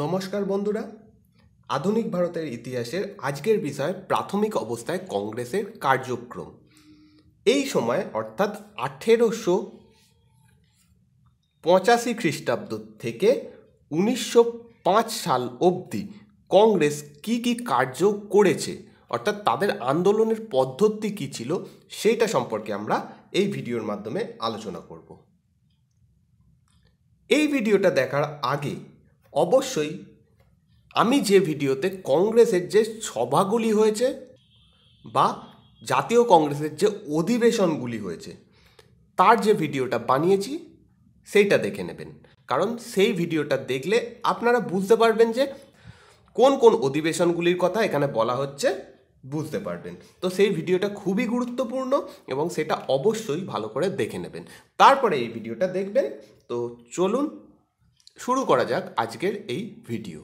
নমস্কার বন্ধুরা আধুনিক ভারতের ইতিহাসের আজকের বিষয় প্রাথমিক অবস্থায় কংগ্রেসের কার্যক্রম এই সময় অর্থাৎ আঠেরোশো পঁচাশি খ্রিস্টাব্দ থেকে উনিশশো পাঁচ সাল অবধি কংগ্রেস কি কি কার্য করেছে অর্থাৎ তাদের আন্দোলনের পদ্ধতি কি ছিল সেইটা সম্পর্কে আমরা এই ভিডিওর মাধ্যমে আলোচনা করব এই ভিডিওটা দেখার আগে অবশ্যই আমি যে ভিডিওতে কংগ্রেসের যে সভাগুলি হয়েছে বা জাতীয় কংগ্রেসের যে অধিবেশনগুলি হয়েছে তার যে ভিডিওটা বানিয়েছি সেইটা দেখে নেবেন কারণ সেই ভিডিওটা দেখলে আপনারা বুঝতে পারবেন যে কোন কোন অধিবেশনগুলির কথা এখানে বলা হচ্ছে বুঝতে পারবেন তো সেই ভিডিওটা খুবই গুরুত্বপূর্ণ এবং সেটা অবশ্যই ভালো করে দেখে নেবেন তারপরে এই ভিডিওটা দেখবেন তো চলুন শুরু করা যাক আজকের এই ভিডিও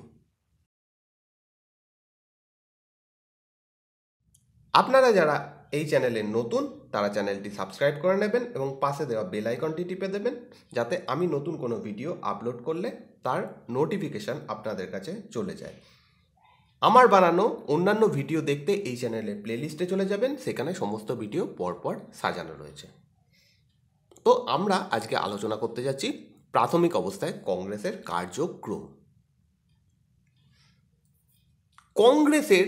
আপনারা যারা এই চ্যানেলে নতুন তারা চ্যানেলটি সাবস্ক্রাইব করে নেবেন এবং পাশে দেওয়া বেল আইকনটি টিপে দেবেন যাতে আমি নতুন কোনো ভিডিও আপলোড করলে তার নোটিফিকেশান আপনাদের কাছে চলে যায় আমার বানানো অন্যান্য ভিডিও দেখতে এই চ্যানেলে প্লেলিস্টে চলে যাবেন সেখানে সমস্ত ভিডিও পরপর সাজানো রয়েছে তো আমরা আজকে আলোচনা করতে যাচ্ছি প্রাথমিক অবস্থায় কংগ্রেসের কার্যক্রম কংগ্রেসের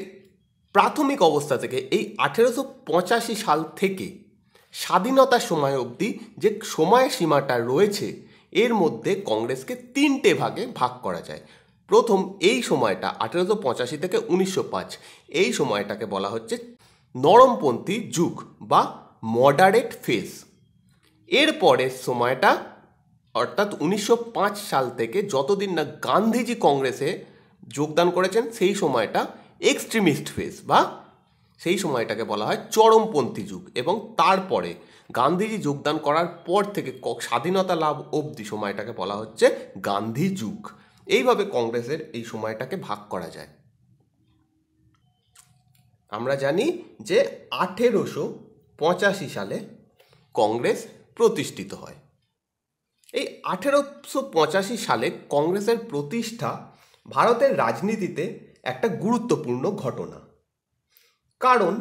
প্রাথমিক অবস্থা থেকে এই আঠেরোশো পঁচাশি সাল থেকে স্বাধীনতার সময় অবধি যে সময়সীমাটা সীমাটা রয়েছে এর মধ্যে কংগ্রেসকে তিনটে ভাগে ভাগ করা যায় প্রথম এই সময়টা আঠেরোশো পঁচাশি থেকে উনিশশো পাঁচ এই সময়টাকে বলা হচ্ছে নরমপন্থী যুগ বা মডারেট ফেস এরপরের সময়টা অর্থাৎ উনিশশো সাল থেকে যতদিন না গান্ধীজি কংগ্রেসে যোগদান করেছেন সেই সময়টা এক্সট্রিমিস্ট ফেস বা সেই সময়টাকে বলা হয় চরমপন্থী যুগ এবং তারপরে গান্ধীজি যোগদান করার পর থেকে স্বাধীনতা লাভ অবধি সময়টাকে বলা হচ্ছে গান্ধী যুগ এইভাবে কংগ্রেসের এই সময়টাকে ভাগ করা যায় আমরা জানি যে আঠেরোশো পঁচাশি সালে কংগ্রেস প্রতিষ্ঠিত হয় এই আঠেরোশো পঁচাশি সালে কংগ্রেসের প্রতিষ্ঠা ভারতের রাজনীতিতে একটা গুরুত্বপূর্ণ ঘটনা কারণ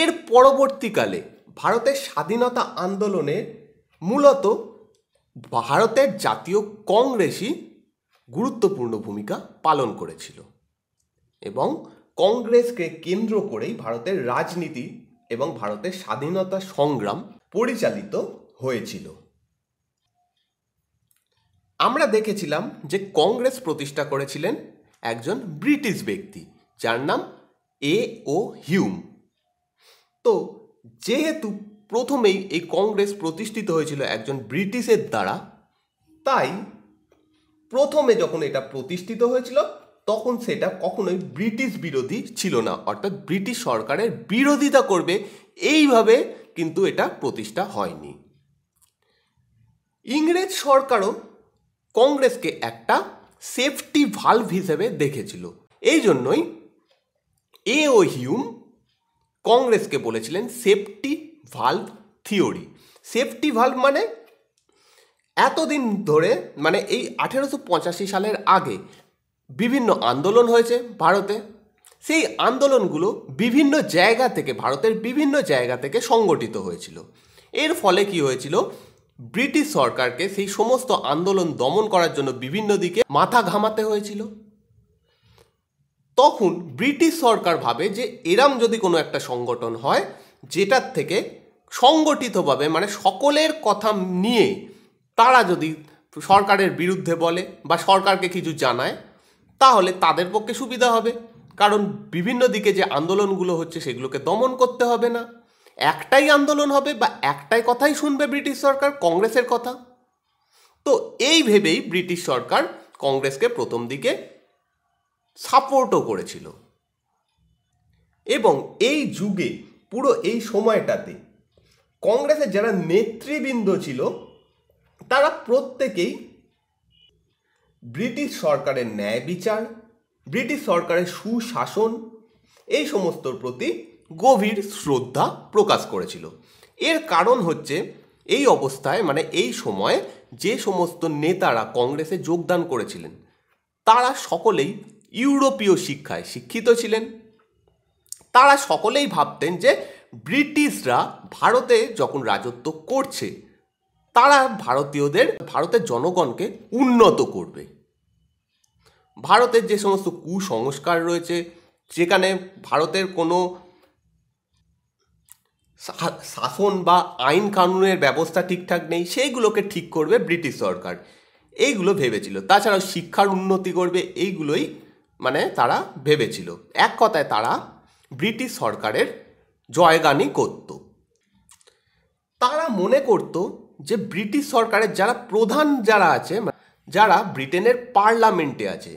এর পরবর্তীকালে ভারতের স্বাধীনতা আন্দোলনে মূলত ভারতের জাতীয় কংগ্রেসই গুরুত্বপূর্ণ ভূমিকা পালন করেছিল এবং কংগ্রেসকে কেন্দ্র করেই ভারতের রাজনীতি এবং ভারতের স্বাধীনতা সংগ্রাম পরিচালিত হয়েছিল আমরা দেখেছিলাম যে কংগ্রেস প্রতিষ্ঠা করেছিলেন একজন ব্রিটিশ ব্যক্তি যার নাম এ ও হিউম তো যেহেতু প্রথমেই এই কংগ্রেস প্রতিষ্ঠিত হয়েছিল একজন ব্রিটিশের দ্বারা তাই প্রথমে যখন এটা প্রতিষ্ঠিত হয়েছিল তখন সেটা কখনোই ব্রিটিশ বিরোধী ছিল না অর্থাৎ ব্রিটিশ সরকারের বিরোধিতা করবে এইভাবে কিন্তু এটা প্রতিষ্ঠা হয়নি ইংরেজ সরকারও কংগ্রেসকে একটা সেফটি ভাল্ভ হিসেবে দেখেছিল এই জন্যই এ ও হিউম কংগ্রেসকে বলেছিলেন safety valve theory safety valve মানে এতদিন ধরে মানে এই আঠেরোশো পঁচাশি সালের আগে বিভিন্ন আন্দোলন হয়েছে ভারতে সেই আন্দোলনগুলো বিভিন্ন জায়গা থেকে ভারতের বিভিন্ন জায়গা থেকে সংগঠিত হয়েছিল এর ফলে কি হয়েছিল ব্রিটিশ সরকারকে সেই সমস্ত আন্দোলন দমন করার জন্য বিভিন্ন দিকে মাথা ঘামাতে হয়েছিল তখন ব্রিটিশ সরকার ভাবে যে এরাম যদি কোনো একটা সংগঠন হয় যেটার থেকে সংগঠিতভাবে মানে সকলের কথা নিয়ে তারা যদি সরকারের বিরুদ্ধে বলে বা সরকারকে কিছু জানায় তাহলে তাদের পক্ষে সুবিধা হবে কারণ বিভিন্ন দিকে যে আন্দোলনগুলো হচ্ছে সেগুলোকে দমন করতে হবে না একটাই আন্দোলন হবে বা একটাই কথাই শুনবে ব্রিটিশ সরকার কংগ্রেসের কথা তো এই ভেবেই ব্রিটিশ সরকার কংগ্রেসকে প্রথম দিকে সাপোর্টও করেছিল এবং এই যুগে পুরো এই সময়টাতে কংগ্রেসের যারা নেতৃবৃন্দ ছিল তারা প্রত্যেকেই ব্রিটিশ সরকারের ন্যায় বিচার ব্রিটিশ সরকারের সুশাসন এই সমস্তর প্রতি গভীর শ্রদ্ধা প্রকাশ করেছিল এর কারণ হচ্ছে এই অবস্থায় মানে এই সময়ে যে সমস্ত নেতারা কংগ্রেসে যোগদান করেছিলেন তারা সকলেই ইউরোপীয় শিক্ষায় শিক্ষিত ছিলেন তারা সকলেই ভাবতেন যে ব্রিটিশরা ভারতে যখন রাজত্ব করছে তারা ভারতীয়দের ভারতের জনগণকে উন্নত করবে ভারতের যে সমস্ত কুসংস্কার রয়েছে যেখানে ভারতের কোনো শাসন বা আইন কানুনের ব্যবস্থা ঠিকঠাক নেই সেইগুলোকে ঠিক করবে ব্রিটিশ সরকার এইগুলো ভেবেছিল তাছাড়াও শিক্ষার উন্নতি করবে এইগুলোই মানে তারা ভেবেছিল এক কথায় তারা ব্রিটিশ সরকারের জয়গানি করত তারা মনে করত যে ব্রিটিশ সরকারের যারা প্রধান যারা আছে মানে যারা ব্রিটেনের পার্লামেন্টে আছে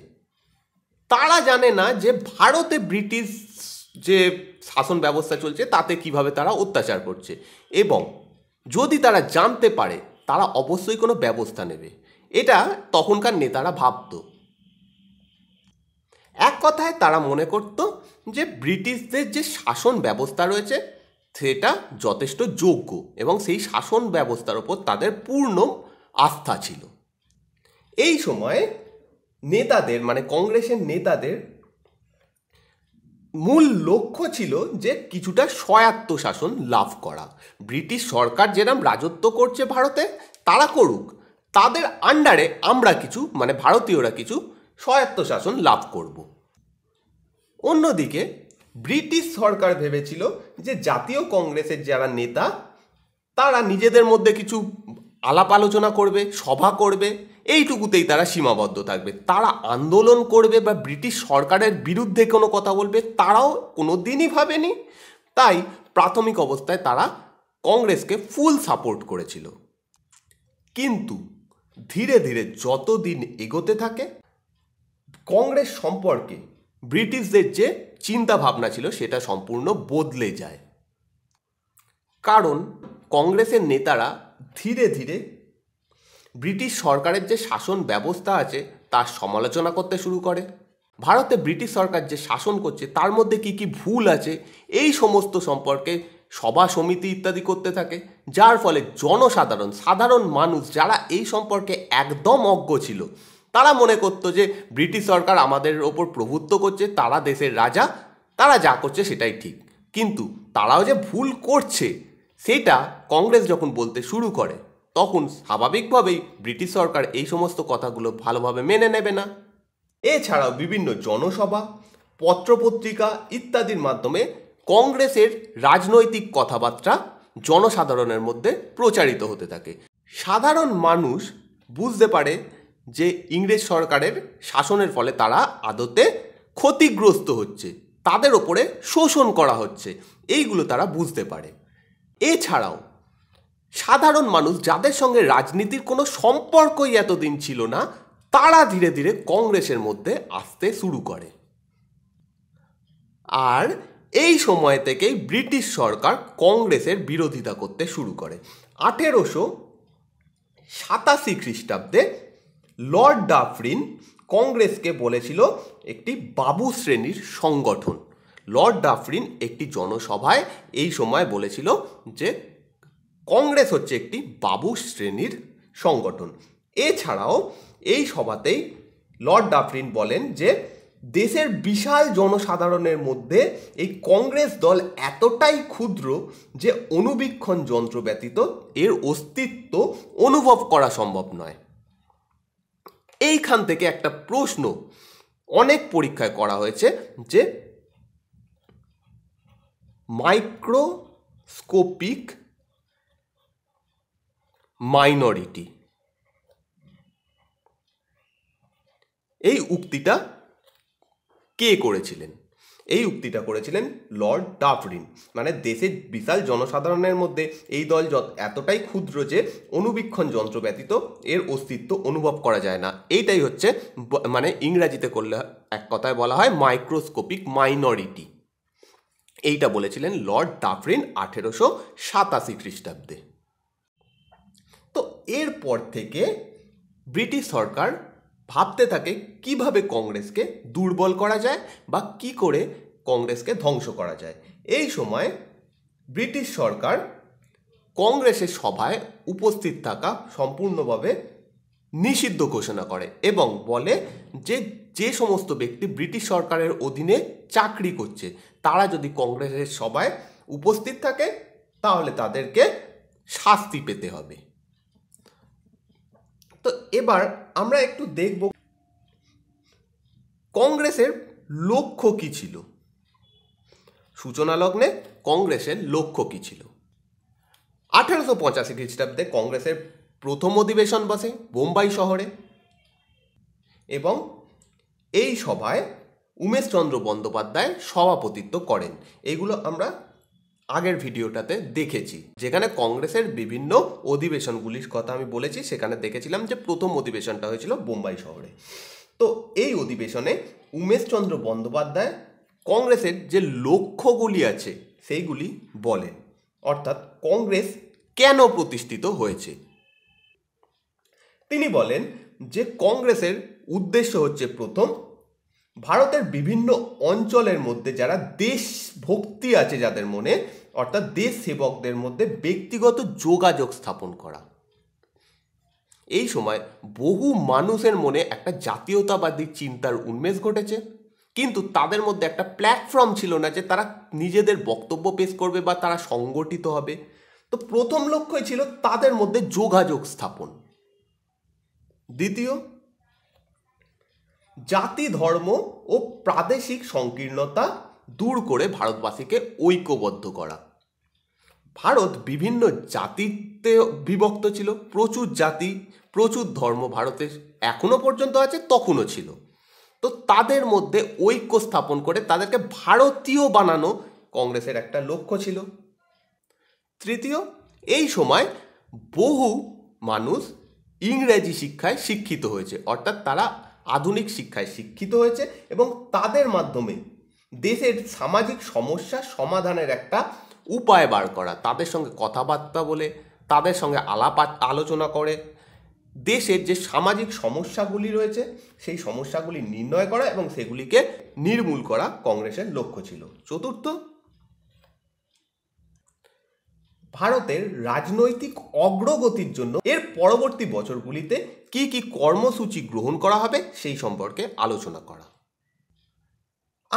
তারা জানে না যে ভারতে ব্রিটিশ যে শাসন ব্যবস্থা চলছে তাতে কিভাবে তারা অত্যাচার করছে এবং যদি তারা জানতে পারে তারা অবশ্যই কোনো ব্যবস্থা নেবে এটা তখনকার নেতারা ভাবত এক কথায় তারা মনে করত যে ব্রিটিশদের যে শাসন ব্যবস্থা রয়েছে সেটা যথেষ্ট যোগ্য এবং সেই শাসন ব্যবস্থার ওপর তাদের পূর্ণ আস্থা ছিল এই সময় নেতাদের মানে কংগ্রেসের নেতাদের মূল লক্ষ্য ছিল যে কিছুটা শাসন লাভ করা ব্রিটিশ সরকার যেরম রাজত্ব করছে ভারতে তারা করুক তাদের আন্ডারে আমরা কিছু মানে ভারতীয়রা কিছু শাসন লাভ করব অন্যদিকে ব্রিটিশ সরকার ভেবেছিল যে জাতীয় কংগ্রেসের যারা নেতা তারা নিজেদের মধ্যে কিছু আলাপ আলোচনা করবে সভা করবে এইটুকুতেই তারা সীমাবদ্ধ থাকবে তারা আন্দোলন করবে বা ব্রিটিশ সরকারের বিরুদ্ধে কোনো কথা বলবে তারাও কোনো দিনই ভাবেনি তাই প্রাথমিক অবস্থায় তারা কংগ্রেসকে ফুল সাপোর্ট করেছিল কিন্তু ধীরে ধীরে যত দিন এগোতে থাকে কংগ্রেস সম্পর্কে ব্রিটিশদের যে চিন্তা ভাবনা ছিল সেটা সম্পূর্ণ বদলে যায় কারণ কংগ্রেসের নেতারা ধীরে ধীরে ব্রিটিশ সরকারের যে শাসন ব্যবস্থা আছে তার সমালোচনা করতে শুরু করে ভারতে ব্রিটিশ সরকার যে শাসন করছে তার মধ্যে কি কি ভুল আছে এই সমস্ত সম্পর্কে সভা সমিতি ইত্যাদি করতে থাকে যার ফলে জনসাধারণ সাধারণ মানুষ যারা এই সম্পর্কে একদম অজ্ঞ ছিল তারা মনে করতো যে ব্রিটিশ সরকার আমাদের ওপর প্রভুত্ব করছে তারা দেশের রাজা তারা যা করছে সেটাই ঠিক কিন্তু তারাও যে ভুল করছে সেটা কংগ্রেস যখন বলতে শুরু করে তখন স্বাভাবিকভাবেই ব্রিটিশ সরকার এই সমস্ত কথাগুলো ভালোভাবে মেনে নেবে না এছাড়াও বিভিন্ন জনসভা পত্রপত্রিকা ইত্যাদির মাধ্যমে কংগ্রেসের রাজনৈতিক কথাবার্তা জনসাধারণের মধ্যে প্রচারিত হতে থাকে সাধারণ মানুষ বুঝতে পারে যে ইংরেজ সরকারের শাসনের ফলে তারা আদতে ক্ষতিগ্রস্ত হচ্ছে তাদের ওপরে শোষণ করা হচ্ছে এইগুলো তারা বুঝতে পারে এছাড়াও সাধারণ মানুষ যাদের সঙ্গে রাজনীতির কোনো সম্পর্কই এতদিন ছিল না তারা ধীরে ধীরে কংগ্রেসের মধ্যে আসতে শুরু করে আর এই সময় থেকেই ব্রিটিশ সরকার কংগ্রেসের বিরোধিতা করতে শুরু করে আঠেরোশো সাতাশি খ্রিস্টাব্দে লর্ড ডাফরিন কংগ্রেসকে বলেছিল একটি বাবু শ্রেণীর সংগঠন লর্ড ডাফরিন একটি জনসভায় এই সময় বলেছিল যে কংগ্রেস হচ্ছে একটি বাবু শ্রেণীর সংগঠন এছাড়াও এই সভাতেই লর্ড ডাফরিন বলেন যে দেশের বিশাল জনসাধারণের মধ্যে এই কংগ্রেস দল এতটাই ক্ষুদ্র যে অনুবীক্ষণ যন্ত্র ব্যতীত এর অস্তিত্ব অনুভব করা সম্ভব নয় এইখান থেকে একটা প্রশ্ন অনেক পরীক্ষায় করা হয়েছে যে মাইক্রোস্কোপিক মাইনরিটি এই উক্তিটা কে করেছিলেন এই উক্তিটা করেছিলেন লর্ড ডাফরিন মানে দেশের বিশাল জনসাধারণের মধ্যে এই দল এতটাই ক্ষুদ্র যে অনুবীক্ষণ যন্ত্র ব্যতীত এর অস্তিত্ব অনুভব করা যায় না এইটাই হচ্ছে মানে ইংরাজিতে করলে এক কথায় বলা হয় মাইক্রোস্কোপিক মাইনরিটি এইটা বলেছিলেন লর্ড ডাফরিন আঠেরোশো সাতাশি খ্রিস্টাব্দে তো এরপর থেকে ব্রিটিশ সরকার ভাবতে থাকে কিভাবে কংগ্রেসকে দুর্বল করা যায় বা কি করে কংগ্রেসকে ধ্বংস করা যায় এই সময় ব্রিটিশ সরকার কংগ্রেসের সভায় উপস্থিত থাকা সম্পূর্ণভাবে নিষিদ্ধ ঘোষণা করে এবং বলে যে যে সমস্ত ব্যক্তি ব্রিটিশ সরকারের অধীনে চাকরি করছে তারা যদি কংগ্রেসের সভায় উপস্থিত থাকে তাহলে তাদেরকে শাস্তি পেতে হবে তো এবার আমরা একটু দেখব কংগ্রেসের লক্ষ্য কী ছিল সূচনা লগ্নে কংগ্রেসের লক্ষ্য কী ছিল আঠেরোশো পঁচাশি খ্রিস্টাব্দে কংগ্রেসের প্রথম অধিবেশন বসে বোম্বাই শহরে এবং এই সভায় উমেশচন্দ্র বন্দ্যোপাধ্যায় সভাপতিত্ব করেন এগুলো আমরা আগের ভিডিওটাতে দেখেছি যেখানে কংগ্রেসের বিভিন্ন অধিবেশনগুলির কথা আমি বলেছি সেখানে দেখেছিলাম যে প্রথম অধিবেশনটা হয়েছিল বোম্বাই শহরে তো এই অধিবেশনে উমেশচন্দ্র বন্দ্যোপাধ্যায় কংগ্রেসের যে লক্ষ্যগুলি আছে সেইগুলি বলেন অর্থাৎ কংগ্রেস কেন প্রতিষ্ঠিত হয়েছে তিনি বলেন যে কংগ্রেসের উদ্দেশ্য হচ্ছে প্রথম ভারতের বিভিন্ন অঞ্চলের মধ্যে যারা দেশভক্তি আছে যাদের মনে অর্থাৎ দেশ সেবকদের মধ্যে ব্যক্তিগত যোগাযোগ স্থাপন করা এই সময় বহু মানুষের মনে একটা জাতীয়তাবাদী চিন্তার উন্মেষ ঘটেছে কিন্তু তাদের মধ্যে একটা প্ল্যাটফর্ম ছিল না যে তারা নিজেদের বক্তব্য পেশ করবে বা তারা সংগঠিত হবে তো প্রথম লক্ষ্যই ছিল তাদের মধ্যে যোগাযোগ স্থাপন দ্বিতীয় জাতি ধর্ম ও প্রাদেশিক সংকীর্ণতা দূর করে ভারতবাসীকে ঐক্যবদ্ধ করা ভারত বিভিন্ন জাতিতে বিভক্ত ছিল প্রচুর জাতি প্রচুর ধর্ম ভারতে এখনও পর্যন্ত আছে তখনও ছিল তো তাদের মধ্যে ঐক্য স্থাপন করে তাদেরকে ভারতীয় বানানো কংগ্রেসের একটা লক্ষ্য ছিল তৃতীয় এই সময় বহু মানুষ ইংরেজি শিক্ষায় শিক্ষিত হয়েছে অর্থাৎ তারা আধুনিক শিক্ষায় শিক্ষিত হয়েছে এবং তাদের মাধ্যমে দেশের সামাজিক সমস্যা সমাধানের একটা উপায় বার করা তাদের সঙ্গে কথাবার্তা বলে তাদের সঙ্গে আলাপ আলোচনা করে দেশের যে সামাজিক সমস্যাগুলি রয়েছে সেই সমস্যাগুলি নির্ণয় করা এবং সেগুলিকে নির্মূল করা কংগ্রেসের লক্ষ্য ছিল চতুর্থ ভারতের রাজনৈতিক অগ্রগতির জন্য এর পরবর্তী বছরগুলিতে কি কি কর্মসূচি গ্রহণ করা হবে সেই সম্পর্কে আলোচনা করা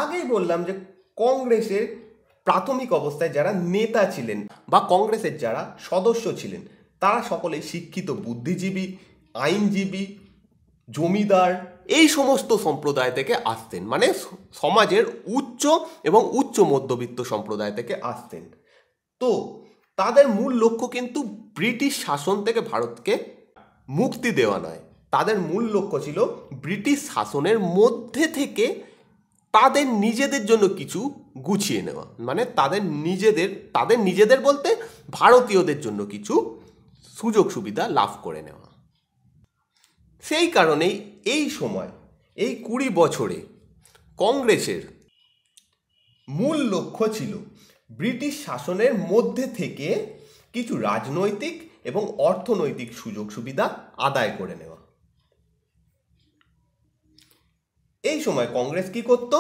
আগেই বললাম যে কংগ্রেসের প্রাথমিক অবস্থায় যারা নেতা ছিলেন বা কংগ্রেসের যারা সদস্য ছিলেন তারা সকলে শিক্ষিত বুদ্ধিজীবী আইনজীবী জমিদার এই সমস্ত সম্প্রদায় থেকে আসতেন মানে সমাজের উচ্চ এবং উচ্চ মধ্যবিত্ত সম্প্রদায় থেকে আসতেন তো তাদের মূল লক্ষ্য কিন্তু ব্রিটিশ শাসন থেকে ভারতকে মুক্তি দেওয়া নয় তাদের মূল লক্ষ্য ছিল ব্রিটিশ শাসনের মধ্যে থেকে তাদের নিজেদের জন্য কিছু গুছিয়ে নেওয়া মানে তাদের নিজেদের তাদের নিজেদের বলতে ভারতীয়দের জন্য কিছু সুযোগ সুবিধা লাভ করে নেওয়া সেই কারণেই এই সময় এই কুড়ি বছরে কংগ্রেসের মূল লক্ষ্য ছিল ব্রিটিশ শাসনের মধ্যে থেকে কিছু রাজনৈতিক এবং অর্থনৈতিক সুযোগ সুবিধা আদায় করে নেওয়া এই সময় কংগ্রেস কি করত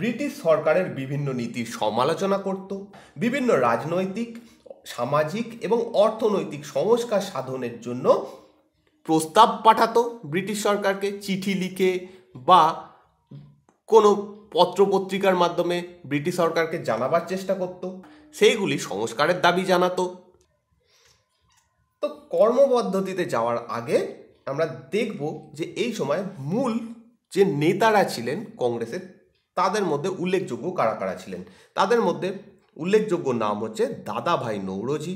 ব্রিটিশ সরকারের বিভিন্ন নীতির সমালোচনা করত বিভিন্ন রাজনৈতিক সামাজিক এবং অর্থনৈতিক সংস্কার সাধনের জন্য প্রস্তাব পাঠাতো ব্রিটিশ সরকারকে চিঠি লিখে বা কোনো পত্রপত্রিকার মাধ্যমে ব্রিটিশ সরকারকে জানাবার চেষ্টা করত সেইগুলি সংস্কারের দাবি জানাতো তো কর্মপদ্ধতিতে যাওয়ার আগে আমরা দেখব যে এই সময় মূল যে নেতারা ছিলেন কংগ্রেসের তাদের মধ্যে উল্লেখযোগ্য কারা কারা ছিলেন তাদের মধ্যে উল্লেখযোগ্য নাম হচ্ছে দাদাভাই নৌরজি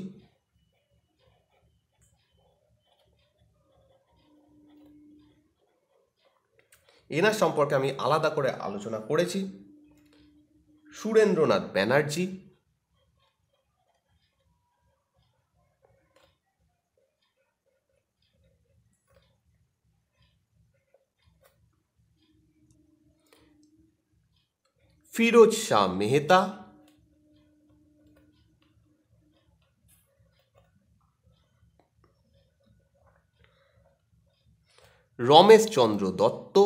এনার সম্পর্কে আমি আলাদা করে আলোচনা করেছি সুরেন্দ্রনাথ ব্যানার্জি ফিরোজ শাহ মেহতা রমেশ চন্দ্র দত্ত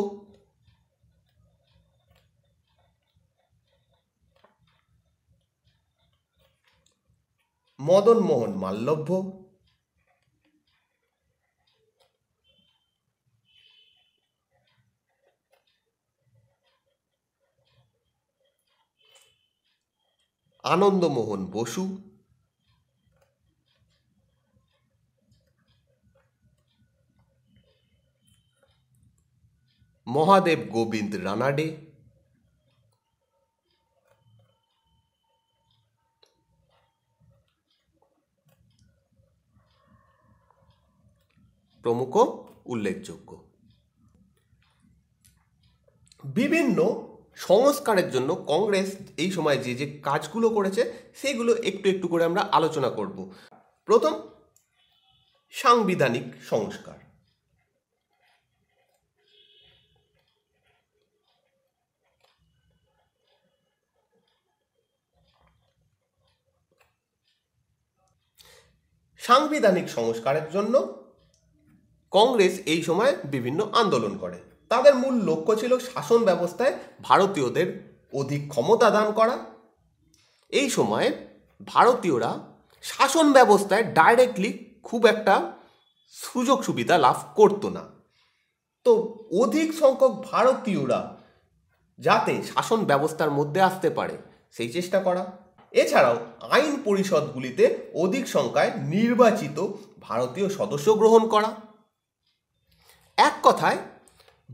মদন মোহন মাল্লভ্য আনন্দমোহন বসু মহাদেব গোবিন্দ রানাডে প্রমুখ উল্লেখযোগ্য বিভিন্ন সংস্কারের জন্য কংগ্রেস এই সময় যে যে কাজগুলো করেছে সেগুলো একটু একটু করে আমরা আলোচনা করব প্রথম সাংবিধানিক সংস্কার সাংবিধানিক সংস্কারের জন্য কংগ্রেস এই সময় বিভিন্ন আন্দোলন করে তাদের মূল লক্ষ্য ছিল শাসন ব্যবস্থায় ভারতীয়দের অধিক ক্ষমতা দান করা এই সময়ে ভারতীয়রা শাসন ব্যবস্থায় ডাইরেক্টলি খুব একটা সুযোগ সুবিধা লাভ করতো না তো অধিক সংখ্যক ভারতীয়রা যাতে শাসন ব্যবস্থার মধ্যে আসতে পারে সেই চেষ্টা করা এছাড়াও আইন পরিষদগুলিতে অধিক সংখ্যায় নির্বাচিত ভারতীয় সদস্য গ্রহণ করা এক কথায়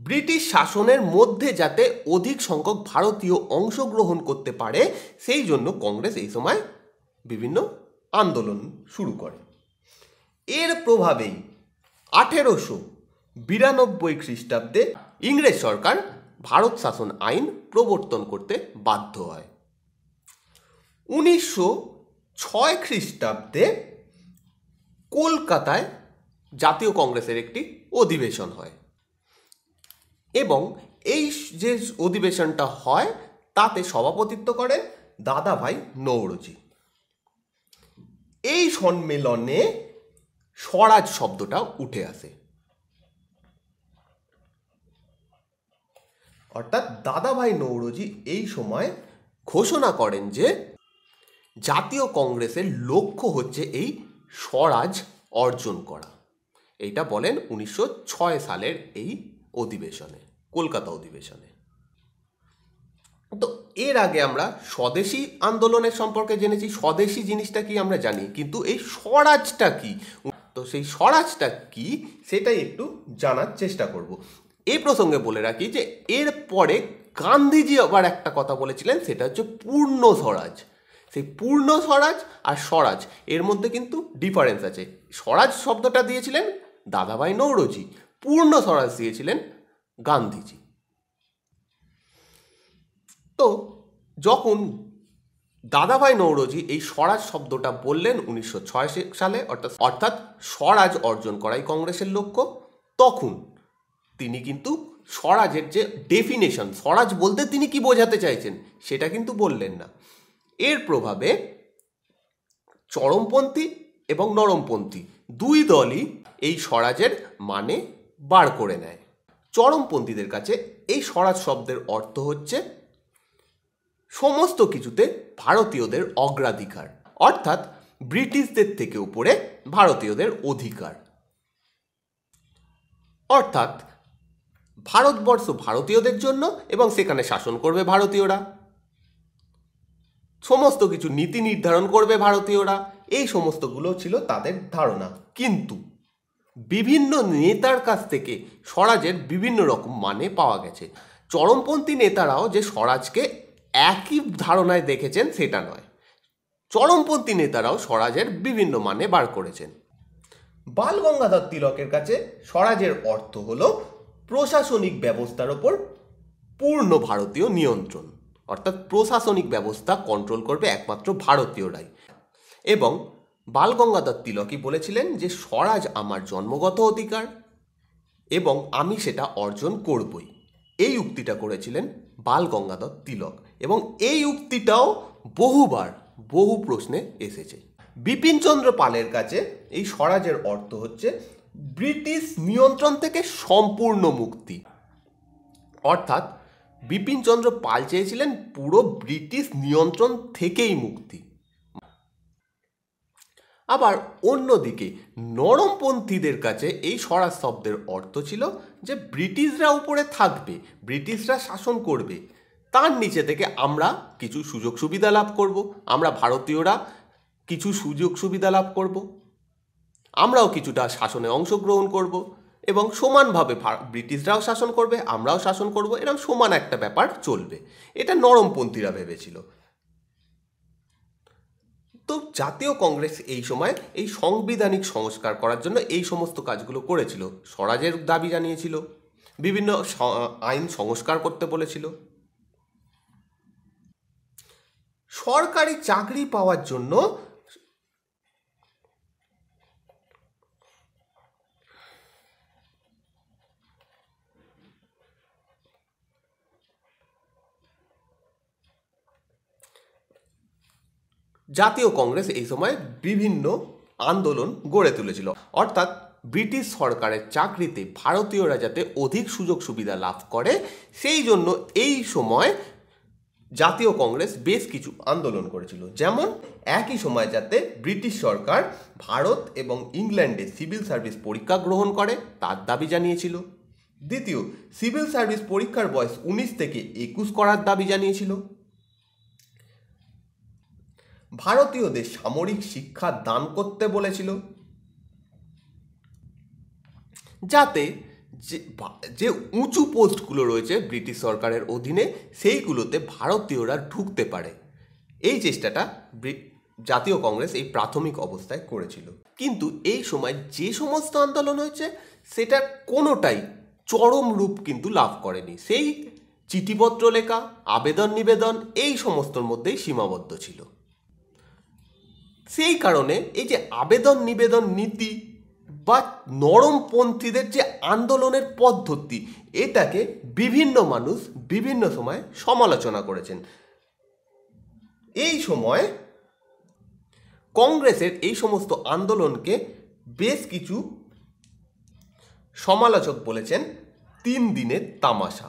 ব্রিটিশ শাসনের মধ্যে যাতে অধিক সংখ্যক ভারতীয় অংশগ্রহণ করতে পারে সেই জন্য কংগ্রেস এই সময় বিভিন্ন আন্দোলন শুরু করে এর প্রভাবেই আঠেরোশো বিরানব্বই খ্রিস্টাব্দে ইংরেজ সরকার ভারত শাসন আইন প্রবর্তন করতে বাধ্য হয় উনিশশো ছয় খ্রিস্টাব্দে কলকাতায় জাতীয় কংগ্রেসের একটি অধিবেশন হয় এবং এই যে অধিবেশনটা হয় তাতে সভাপতিত্ব করেন দাদাভাই নৌরজি এই সম্মেলনে স্বরাজ শব্দটা উঠে আসে অর্থাৎ দাদাভাই নৌরজি এই সময় ঘোষণা করেন যে জাতীয় কংগ্রেসের লক্ষ্য হচ্ছে এই স্বরাজ অর্জন করা এইটা বলেন উনিশশো সালের এই অধিবেশনে কলকাতা অধিবেশনে তো এর আগে আমরা স্বদেশি আন্দোলনের সম্পর্কে জেনেছি স্বদেশি জিনিসটা কি আমরা জানি কিন্তু এই স্বরাজটা কি তো সেই স্বরাজটা কি সেটাই একটু জানার চেষ্টা করব এই প্রসঙ্গে বলে রাখি যে এর পরে গান্ধীজি আবার একটা কথা বলেছিলেন সেটা হচ্ছে পূর্ণ স্বরাজ সেই পূর্ণ স্বরাজ আর স্বরাজ এর মধ্যে কিন্তু ডিফারেন্স আছে স্বরাজ শব্দটা দিয়েছিলেন দাদাভাই নৌরজি পূর্ণ স্বরাজ দিয়েছিলেন গান্ধীজি তো যখন দাদাভাই নৌরজি এই স্বরাজ শব্দটা বললেন উনিশশো সালে অর্থাৎ অর্থাৎ স্বরাজ অর্জন করাই কংগ্রেসের লক্ষ্য তখন তিনি কিন্তু স্বরাজের যে ডেফিনেশন স্বরাজ বলতে তিনি কি বোঝাতে চাইছেন সেটা কিন্তু বললেন না এর প্রভাবে চরমপন্থী এবং নরমপন্থী দুই দলই এই স্বরাজের মানে বার করে নেয় চরমপন্থীদের কাছে এই স্বরাজ শব্দের অর্থ হচ্ছে সমস্ত কিছুতে ভারতীয়দের অগ্রাধিকার অর্থাৎ ব্রিটিশদের থেকে উপরে ভারতীয়দের অধিকার অর্থাৎ ভারতবর্ষ ভারতীয়দের জন্য এবং সেখানে শাসন করবে ভারতীয়রা সমস্ত কিছু নীতি নির্ধারণ করবে ভারতীয়রা এই সমস্তগুলো ছিল তাদের ধারণা কিন্তু বিভিন্ন নেতার কাছ থেকে স্বরাজের বিভিন্ন রকম মানে পাওয়া গেছে চরমপন্থী নেতারাও যে স্বরাজকে একই ধারণায় দেখেছেন সেটা নয় চরমপন্থী নেতারাও স্বরাজের বিভিন্ন মানে বার করেছেন বাল গঙ্গাধর তিলকের কাছে স্বরাজের অর্থ হল প্রশাসনিক ব্যবস্থার ওপর পূর্ণ ভারতীয় নিয়ন্ত্রণ অর্থাৎ প্রশাসনিক ব্যবস্থা কন্ট্রোল করবে একমাত্র ভারতীয়রাই এবং বালগঙ্গাধর তিলকই বলেছিলেন যে স্বরাজ আমার জন্মগত অধিকার এবং আমি সেটা অর্জন করবই এই উক্তিটা করেছিলেন বালগঙ্গাধর তিলক এবং এই উক্তিটাও বহুবার বহু প্রশ্নে এসেছে বিপিনচন্দ্র পালের কাছে এই স্বরাজের অর্থ হচ্ছে ব্রিটিশ নিয়ন্ত্রণ থেকে সম্পূর্ণ মুক্তি অর্থাৎ বিপিনচন্দ্র পাল চেয়েছিলেন পুরো ব্রিটিশ নিয়ন্ত্রণ থেকেই মুক্তি আবার অন্যদিকে নরমপন্থীদের কাছে এই স্বরাজ শব্দের অর্থ ছিল যে ব্রিটিশরা উপরে থাকবে ব্রিটিশরা শাসন করবে তার নিচে থেকে আমরা কিছু সুযোগ সুবিধা লাভ করব আমরা ভারতীয়রা কিছু সুযোগ সুবিধা লাভ করব আমরাও কিছুটা শাসনে অংশগ্রহণ করব এবং সমানভাবে ব্রিটিশরাও শাসন করবে আমরাও শাসন করব এরকম সমান একটা ব্যাপার চলবে এটা নরমপন্থীরা ভেবেছিল তো জাতীয় কংগ্রেস এই সময় এই সাংবিধানিক সংস্কার করার জন্য এই সমস্ত কাজগুলো করেছিল স্বরাজের দাবি জানিয়েছিল বিভিন্ন আইন সংস্কার করতে বলেছিল সরকারি চাকরি পাওয়ার জন্য জাতীয় কংগ্রেস এই সময় বিভিন্ন আন্দোলন গড়ে তুলেছিল অর্থাৎ ব্রিটিশ সরকারের চাকরিতে ভারতীয়রা যাতে অধিক সুযোগ সুবিধা লাভ করে সেই জন্য এই সময় জাতীয় কংগ্রেস বেশ কিছু আন্দোলন করেছিল যেমন একই সময় যাতে ব্রিটিশ সরকার ভারত এবং ইংল্যান্ডে সিভিল সার্ভিস পরীক্ষা গ্রহণ করে তার দাবি জানিয়েছিল দ্বিতীয় সিভিল সার্ভিস পরীক্ষার বয়স উনিশ থেকে একুশ করার দাবি জানিয়েছিল ভারতীয়দের সামরিক শিক্ষা দান করতে বলেছিল যাতে যে যে উঁচু পোস্টগুলো রয়েছে ব্রিটিশ সরকারের অধীনে সেইগুলোতে ভারতীয়রা ঢুকতে পারে এই চেষ্টাটা জাতীয় কংগ্রেস এই প্রাথমিক অবস্থায় করেছিল কিন্তু এই সময় যে সমস্ত আন্দোলন হয়েছে সেটা কোনোটাই চরম রূপ কিন্তু লাভ করেনি সেই চিঠিপত্র লেখা আবেদন নিবেদন এই সমস্তর মধ্যেই সীমাবদ্ধ ছিল সেই কারণে এই যে আবেদন নিবেদন নীতি বা নরমপন্থীদের যে আন্দোলনের পদ্ধতি এটাকে বিভিন্ন মানুষ বিভিন্ন সময় সমালোচনা করেছেন এই সময় কংগ্রেসের এই সমস্ত আন্দোলনকে বেশ কিছু সমালোচক বলেছেন তিন দিনের তামাশা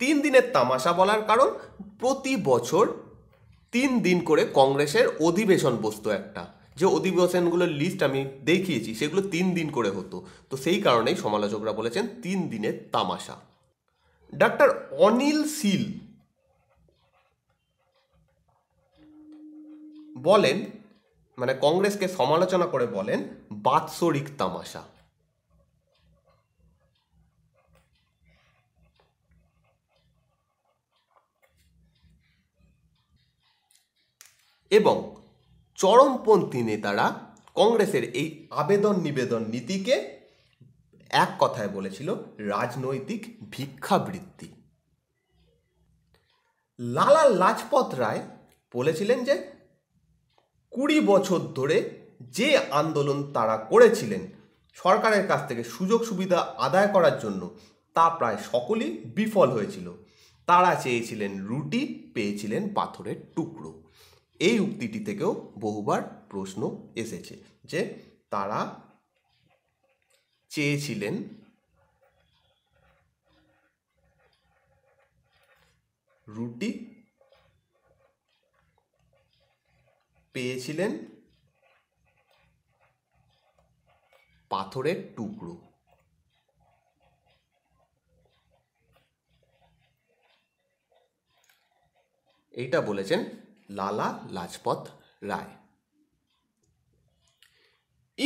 তিন দিনের তামাশা বলার কারণ প্রতি বছর তিন দিন করে কংগ্রেসের অধিবেশন বসতো একটা যে অধিবেশনগুলোর লিস্ট আমি দেখিয়েছি সেগুলো তিন দিন করে হতো তো সেই কারণেই সমালোচকরা বলেছেন তিন দিনের তামাশা ডাক্তার অনিল সিল বলেন মানে কংগ্রেসকে সমালোচনা করে বলেন বাৎসরিক তামাশা এবং চরমপন্থী নেতারা কংগ্রেসের এই আবেদন নিবেদন নীতিকে এক কথায় বলেছিল রাজনৈতিক ভিক্ষাবৃত্তি লালা লাজপত রায় বলেছিলেন যে কুড়ি বছর ধরে যে আন্দোলন তারা করেছিলেন সরকারের কাছ থেকে সুযোগ সুবিধা আদায় করার জন্য তা প্রায় সকলেই বিফল হয়েছিল তারা চেয়েছিলেন রুটি পেয়েছিলেন পাথরের টুকরো এই উক্তিটি থেকেও বহুবার প্রশ্ন এসেছে যে তারা চেয়েছিলেন রুটি পেয়েছিলেন পাথরের টুকরো এইটা বলেছেন লালা লাজপত রায়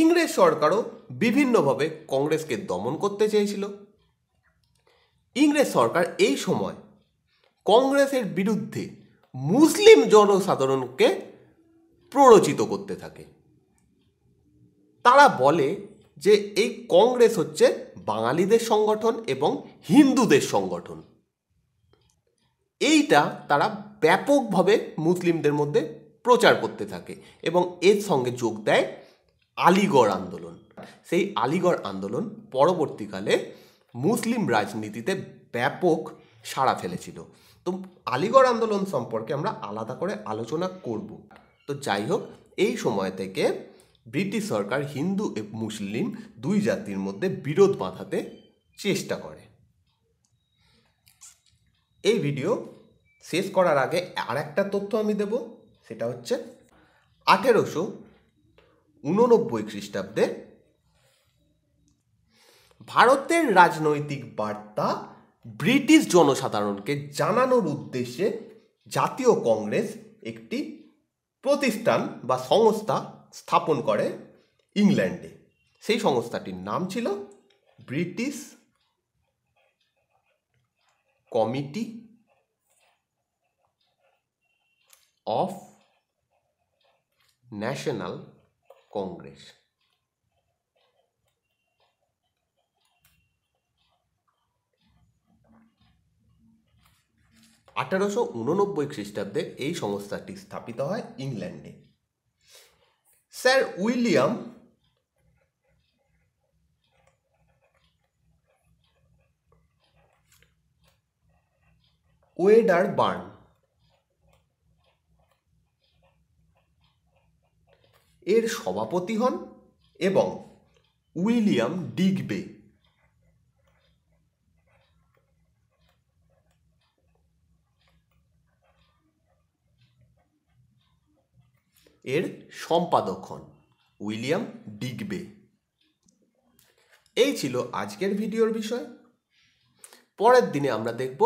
ইংরেজ সরকারও বিভিন্নভাবে কংগ্রেসকে দমন করতে চেয়েছিল ইংরেজ সরকার এই সময় কংগ্রেসের বিরুদ্ধে মুসলিম জনসাধারণকে প্ররোচিত করতে থাকে তারা বলে যে এই কংগ্রেস হচ্ছে বাঙালিদের সংগঠন এবং হিন্দুদের সংগঠন এইটা তারা ব্যাপকভাবে মুসলিমদের মধ্যে প্রচার করতে থাকে এবং এর সঙ্গে যোগ দেয় আলিগড় আন্দোলন সেই আলিগড় আন্দোলন পরবর্তীকালে মুসলিম রাজনীতিতে ব্যাপক সাড়া ফেলেছিল তো আলিগড় আন্দোলন সম্পর্কে আমরা আলাদা করে আলোচনা করব তো যাই হোক এই সময় থেকে ব্রিটিশ সরকার হিন্দু মুসলিম দুই জাতির মধ্যে বিরোধ বাঁধাতে চেষ্টা করে এই ভিডিও শেষ করার আগে আর একটা তথ্য আমি দেব সেটা হচ্ছে আঠেরোশো উননব্বই খ্রিস্টাব্দে ভারতের রাজনৈতিক বার্তা ব্রিটিশ জনসাধারণকে জানানোর উদ্দেশ্যে জাতীয় কংগ্রেস একটি প্রতিষ্ঠান বা সংস্থা স্থাপন করে ইংল্যান্ডে সেই সংস্থাটির নাম ছিল British Committee of National Congress আঠারোশো উননব্বই খ্রিস্টাব্দে এই সংস্থাটি স্থাপিত হয় ইংল্যান্ডে স্যার উইলিয়াম ওয়েডার বার্ন এর সভাপতি হন এবং উইলিয়াম ডিগবে এর সম্পাদক হন উইলিয়াম ডিগবে এই ছিল আজকের ভিডিওর বিষয় পরের দিনে আমরা দেখব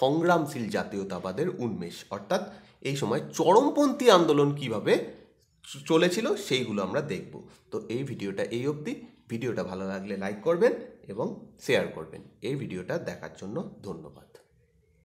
সংগ্রামশীল জাতীয়তাবাদের উন্মেষ অর্থাৎ এই সময় চরমপন্থী আন্দোলন কিভাবে চলেছিল সেইগুলো আমরা দেখব তো এই ভিডিওটা এই অবধি ভিডিওটা ভালো লাগলে লাইক করবেন এবং শেয়ার করবেন এই ভিডিওটা দেখার জন্য ধন্যবাদ